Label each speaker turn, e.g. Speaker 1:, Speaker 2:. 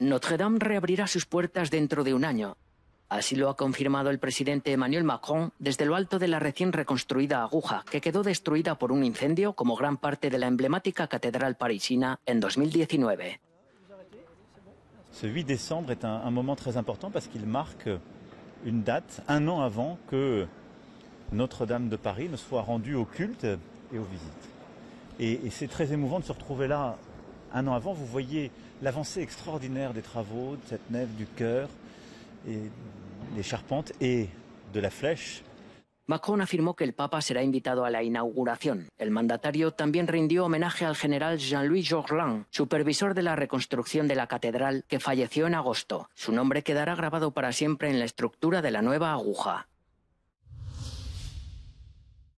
Speaker 1: Notre Dame reabrirá sus puertas dentro de un año. Así lo ha confirmado el presidente Emmanuel Macron desde lo alto de la recién reconstruida aguja, que quedó destruida por un incendio como gran parte de la emblemática catedral parisina en 2019.
Speaker 2: Ce 8 décembre est un, un moment très important parce qu'il marque une date, un an avant que Notre-Dame de Paris ne soit rendue au culte et aux visites. Et, et c'est très émouvant de se retrouver là un an avant, vous voyez l'avancée extraordinaire des travaux de cette nef du cœur et des charpentes
Speaker 1: et de la flèche. Macron afirmó que el Papa será invitado a la inauguración. El mandatario también rindió homenaje al general Jean-Louis Jorlan, supervisor de la reconstrucción de la catedral, que falleció en agosto. Su nombre quedará grabado para siempre en la estructura de la nueva aguja.